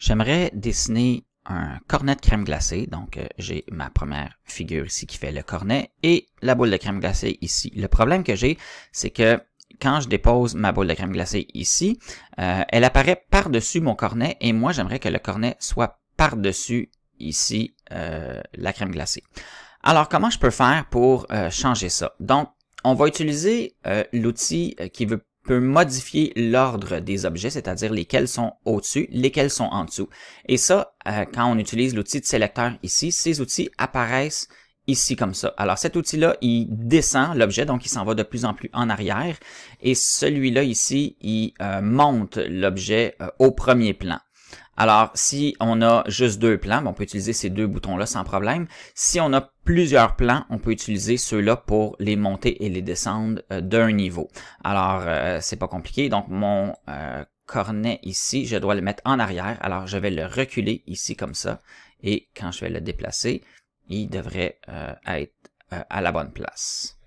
J'aimerais dessiner un cornet de crème glacée. Donc, euh, j'ai ma première figure ici qui fait le cornet et la boule de crème glacée ici. Le problème que j'ai, c'est que quand je dépose ma boule de crème glacée ici, euh, elle apparaît par-dessus mon cornet et moi, j'aimerais que le cornet soit par-dessus ici euh, la crème glacée. Alors, comment je peux faire pour changer ça? Donc, on va utiliser l'outil qui veut peut modifier l'ordre des objets, c'est-à-dire lesquels sont au-dessus, lesquels sont en dessous. Et ça, euh, quand on utilise l'outil de sélecteur ici, ces outils apparaissent ici comme ça. Alors cet outil-là, il descend l'objet, donc il s'en va de plus en plus en arrière. Et celui-là ici, il euh, monte l'objet euh, au premier plan. Alors, si on a juste deux plans, ben, on peut utiliser ces deux boutons-là sans problème. Si on a plusieurs plans, on peut utiliser ceux-là pour les monter et les descendre euh, d'un niveau. Alors, euh, c'est pas compliqué. Donc, mon euh, cornet ici, je dois le mettre en arrière. Alors, je vais le reculer ici comme ça. Et quand je vais le déplacer, il devrait être à la bonne place.